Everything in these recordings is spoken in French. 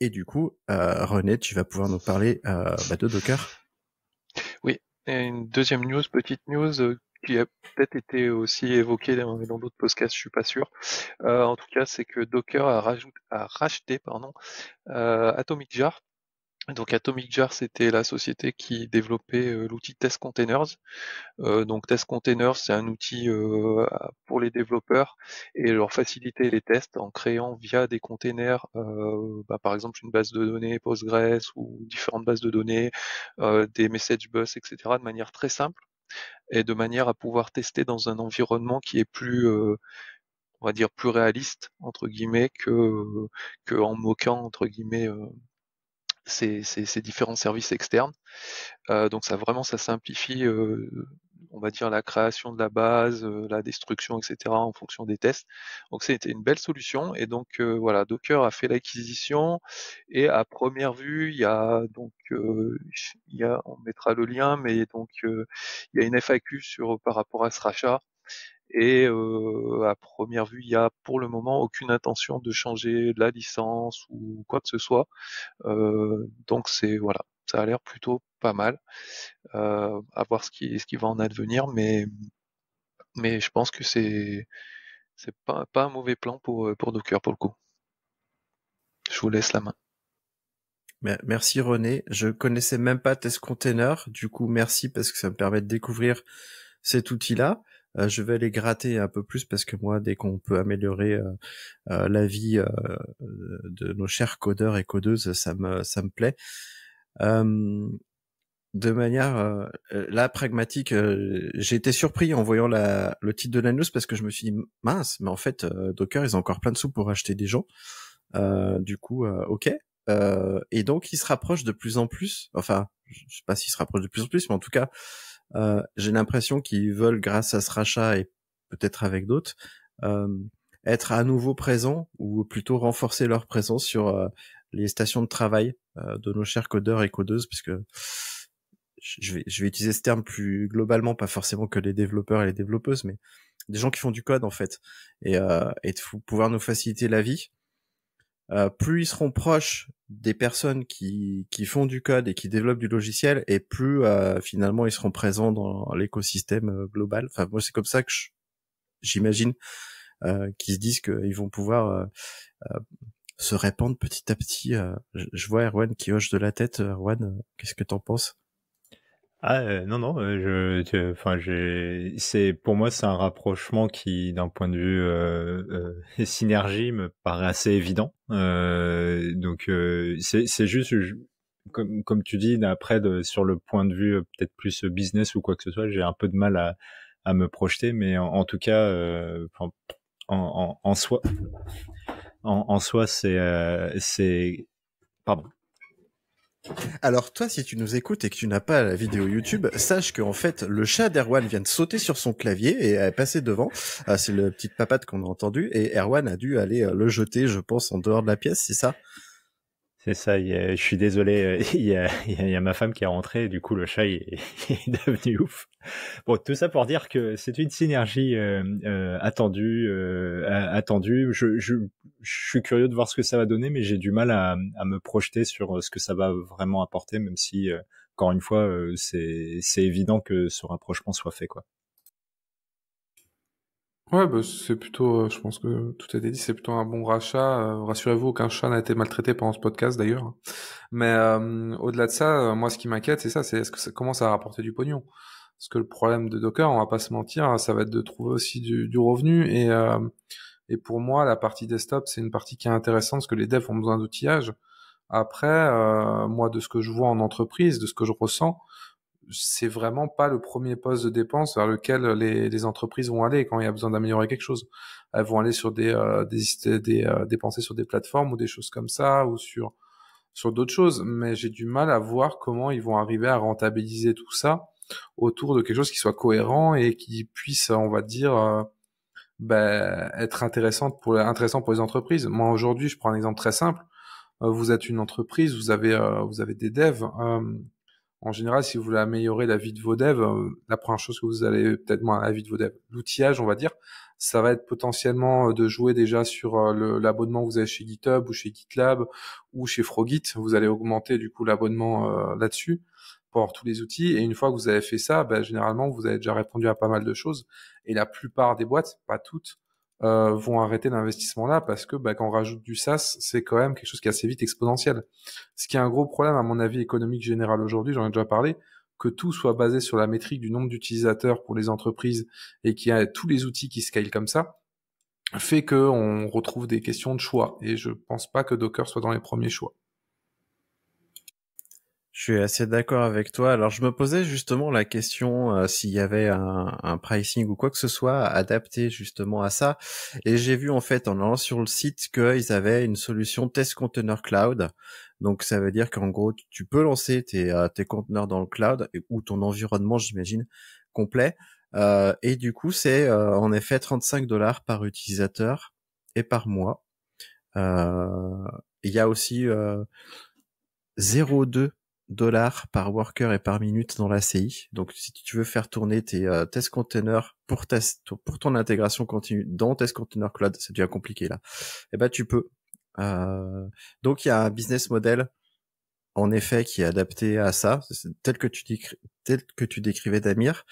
Et du coup, euh, René, tu vas pouvoir nous parler euh, bah, de Docker. Oui, une deuxième news, petite news euh, qui a peut-être été aussi évoquée dans, d'autres podcasts, je ne suis pas sûr. en tout cas, c'est que Docker a, racheté pardon, Atomic Jar donc Atomic Jar, c'était la société qui développait euh, l'outil Test Containers. Euh, donc Test Containers, c'est un outil euh, pour les développeurs et leur faciliter les tests en créant via des containers, bah, par exemple une base de données Postgres ou différentes bases de données, des message bus, etc. de manière très simple et de manière à pouvoir tester dans un environnement qui est plus on va dire plus réaliste entre guillemets que, que en moquant entre guillemets ces, différents services externes. Euh, donc ça vraiment ça simplifie, euh, on va dire la création de la base, euh, la destruction, etc. en fonction des tests. Donc c'était une belle solution et donc voilà Docker a fait l'acquisition et à première vue il y a donc il y a, on mettra le lien mais donc il y a une FAQ sur par rapport à ce rachat et à première vue, il n'y a pour le moment aucune intention de changer la licence ou quoi que ce soit. donc c'est voilà, ça a l'air plutôt pas mal. à voir ce qui, ce qui va en advenir, mais, mais je pense que c'est c'est pas, pas un mauvais plan pour, pour Docker pour le coup. Je vous laisse la main. Merci René. Je connaissais même pas Test Container, du coup merci parce que ça me permet de découvrir cet outil-là. Euh, je vais les gratter un peu plus parce que moi, dès qu'on peut améliorer euh, euh, la vie de nos chers codeurs et codeuses, ça me ça me plaît. de manière là pragmatique, j'ai été surpris en voyant la, le titre de la news parce que je me suis dit mince, mais en fait Docker ils ont encore plein de sous pour acheter des gens. du coup, ok, et donc, ils se rapprochent de plus en plus. Enfin, je sais pas s'ils se rapprochent de plus en plus, mais en tout cas, euh, j'ai l'impression qu'ils veulent, grâce à ce rachat et peut-être avec d'autres, euh, être à nouveau présents ou plutôt renforcer leur présence sur euh, les stations de travail de nos chers codeurs et codeuses, puisque je vais, je vais utiliser ce terme plus globalement, pas forcément que les développeurs et les développeuses, mais des gens qui font du code en fait, et, et de pouvoir nous faciliter la vie euh, plus ils seront proches des personnes qui, qui font du code et qui développent du logiciel, et plus euh, finalement ils seront présents dans l'écosystème euh, global. Enfin, moi c'est comme ça que j'imagine qu'ils se disent qu'ils vont pouvoir se répandre petit à petit. je vois Erwan qui hoche de la tête. Erwan, qu'est-ce que t'en penses ah non non, je, enfin c'est pour moi c'est un rapprochement qui d'un point de vue euh, synergie me paraît assez évident. donc c'est juste comme tu dis d'après, sur le point de vue peut-être plus business ou quoi que ce soit, j'ai un peu de mal à, me projeter, mais en, tout cas en, soi en, soi c'est c'est pardon alors toi, si tu nous écoutes et que tu n'as pas la vidéo YouTube, sache qu'en fait, le chat d'Erwan vient de sauter sur son clavier et est passé devant. Ah, c'est le petite papate qu'on a entendu et Erwan a dû aller euh, le jeter, je pense, en dehors de la pièce, c'est ça c'est ça, je suis désolé, euh, il y, a, ma femme qui est rentrée, du coup le chat est, devenu ouf. Bon, tout ça pour dire que c'est une synergie euh, attendue. attendue. je, je suis curieux de voir ce que ça va donner, mais j'ai du mal à, me projeter sur euh, ce que ça va vraiment apporter, même si, euh, encore une fois, euh, c'est évident que ce rapprochement soit fait, quoi. Ouais, bah, c'est plutôt, je pense que tout a été dit, c'est plutôt un bon rachat. rassurez-vous, aucun chat n'a été maltraité pendant ce podcast d'ailleurs. Mais au-delà de ça, moi, ce qui m'inquiète, c'est ça, c'est est-ce que ça commence à rapporter du pognon Parce que le problème de Docker, on va pas se mentir, ça va être de trouver aussi du, du revenu et et pour moi, la partie desktop, c'est une partie qui est intéressante parce que les devs ont besoin d'outillage. Après, euh, moi, de ce que je vois en entreprise, de ce que je ressens, c'est vraiment pas le premier poste de dépense vers lequel les, entreprises vont aller quand il y a besoin d'améliorer quelque chose. Elles vont aller sur des, euh, des, euh, dépenser sur des plateformes ou des choses comme ça ou sur sur d'autres choses. Mais j'ai du mal à voir comment ils vont arriver à rentabiliser tout ça autour de quelque chose qui soit cohérent et qui puisse, on va dire, ben, être intéressante pour, intéressant pour les entreprises. Moi, aujourd'hui, je prends un exemple très simple. Euh, vous êtes une entreprise, vous avez, euh, vous avez des devs. Euh, en général, si vous voulez améliorer la vie de vos devs, la première chose que vous allez peut-être moins la vie de vos devs, l'outillage, on va dire, ça va être potentiellement de jouer déjà sur l'abonnement que vous avez chez GitHub ou chez GitLab ou chez Frogit. Vous allez augmenter du coup l'abonnement là-dessus tous les outils. Et une fois que vous avez fait ça, ben, généralement, vous avez déjà répondu à pas mal de choses. Et la plupart des boîtes, pas toutes, euh, vont arrêter l'investissement là parce que ben, quand on rajoute du SaaS, c'est quand même quelque chose qui est assez vite exponentiel. Ce qui est un gros problème, à mon avis, économique général aujourd'hui, j'en ai déjà parlé, que tout soit basé sur la métrique du nombre d'utilisateurs pour les entreprises et qu'il y a tous les outils qui scalent comme ça, fait qu'on retrouve des questions de choix. Et je pense pas que Docker soit dans les premiers choix. Je suis assez d'accord avec toi. Alors je me posais justement la question euh, s'il y avait un, pricing ou quoi que ce soit adapté justement à ça. Et j'ai vu en fait en allant sur le site qu'ils avaient une solution Test Container Cloud. Donc ça veut dire qu'en gros tu peux lancer tes, euh, conteneurs dans le cloud ou ton environnement j'imagine complet. Euh, et du coup c'est en effet 35 dollars par utilisateur et par mois. Il y a aussi 0,2 dollars par worker et par minute dans la CI. Donc si tu veux faire tourner tes euh, test containers pour test pour ton intégration continue dans test container cloud, c'est devient compliqué là. et eh ben tu peux. Euh, donc il y a un business model en effet qui est adapté à ça, tel que tu tel que tu décrivais Damir.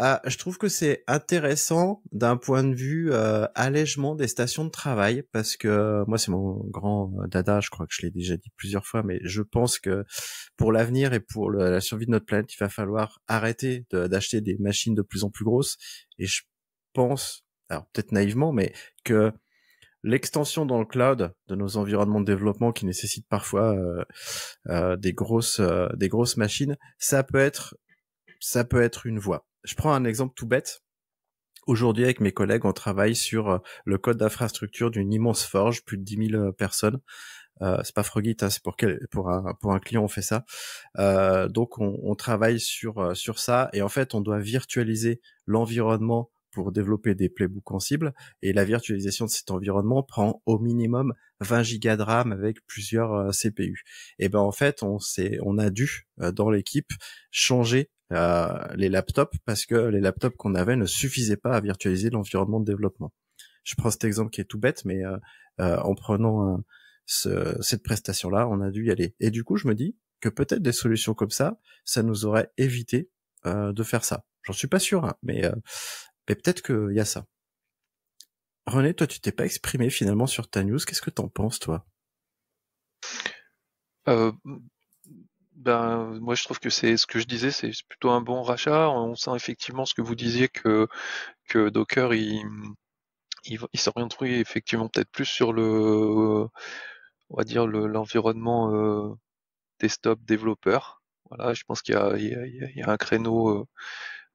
Ah, je trouve que c'est intéressant d'un point de vue euh, allègement des stations de travail parce que moi c'est mon grand euh, dada, je crois que je l'ai déjà dit plusieurs fois, mais je pense que pour l'avenir et pour la survie de notre planète, il va falloir arrêter d'acheter des machines de plus en plus grosses et je pense, alors peut-être naïvement, mais que l'extension dans le cloud de nos environnements de développement qui nécessite parfois euh, des grosses des grosses machines, ça peut être ça peut être une voie je prends un exemple tout bête. Aujourd'hui, avec mes collègues, on travaille sur euh, le code d'infrastructure d'une immense forge, plus de 10 000 euh, personnes. Euh, c'est pas Frogit, hein, c'est pour quel, pour un client on fait ça. Euh, donc on, travaille sur sur ça et en fait on doit virtualiser l'environnement pour développer des playbooks en cible et la virtualisation de cet environnement prend au minimum 20 gigas de RAM avec plusieurs CPU. Et eh ben en fait on on a dû dans l'équipe changer euh, les laptops parce que les laptops qu'on avait ne suffisaient pas à virtualiser l'environnement de développement. Je prends cet exemple qui est tout bête, mais euh, euh, en prenant cette prestation-là, on a dû y aller. Et du coup, je me dis que peut-être des solutions comme ça, ça nous aurait évité de faire ça. J'en suis pas sûr, hein, mais, mais peut-être qu'il y a ça. René, toi, tu t'es pas exprimé finalement sur ta news. Qu'est-ce que t'en penses, toi euh, ben, moi je trouve que c'est ce que je disais, c'est plutôt un bon rachat. On sent effectivement ce que vous disiez que, Docker il, s'orienterait effectivement peut-être plus sur le on va dire l'environnement euh, desktop développeur. Voilà, je pense qu'il y, a un créneau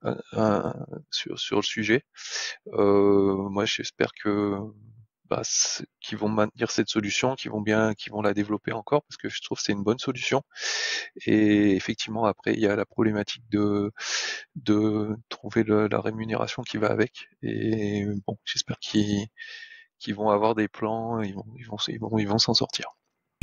euh, sur, le sujet. Euh, moi j'espère que bah, qui vont maintenir cette solution, qui vont bien, qui vont la développer encore, parce que je trouve que c'est une bonne solution. Et effectivement, après, il y a la problématique de, de trouver la rémunération qui va avec. Et bon, j'espère qu'ils vont avoir des plans, ils vont, ils vont, ils vont s'en sortir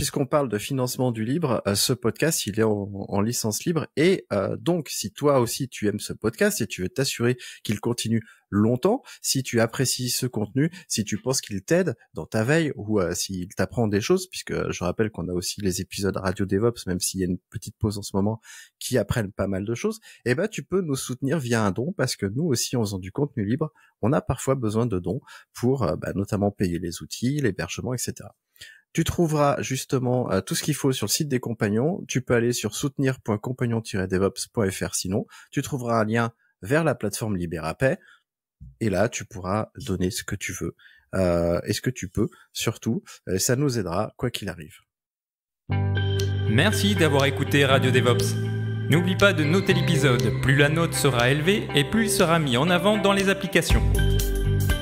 puisqu'on parle de financement du libre, euh, ce podcast, il est en, licence libre. Et euh, donc, si toi aussi tu aimes ce podcast et tu veux t'assurer qu'il continue longtemps, si tu apprécies ce contenu, si tu penses qu'il t'aide dans ta veille ou euh, s'il t'apprend des choses, puisque je rappelle qu'on a aussi les épisodes Radio DevOps, même s'il y a une petite pause en ce moment, qui apprennent pas mal de choses, eh ben tu peux nous soutenir via un don, parce que nous aussi, en faisant du contenu libre, on a parfois besoin de dons pour bah, notamment payer les outils, l'hébergement, etc. Tu trouveras justement euh, tout ce qu'il faut sur le site des compagnons. Tu peux aller sur soutenir.compagnon-devops.fr sinon. Tu trouveras un lien vers la plateforme Libérapay. Et là, tu pourras donner ce que tu veux euh, et ce que tu peux surtout. Euh, ça nous aidera quoi qu'il arrive. Merci d'avoir écouté Radio DevOps. N'oublie pas de noter l'épisode. Plus la note sera élevée et plus il sera mis en avant dans les applications.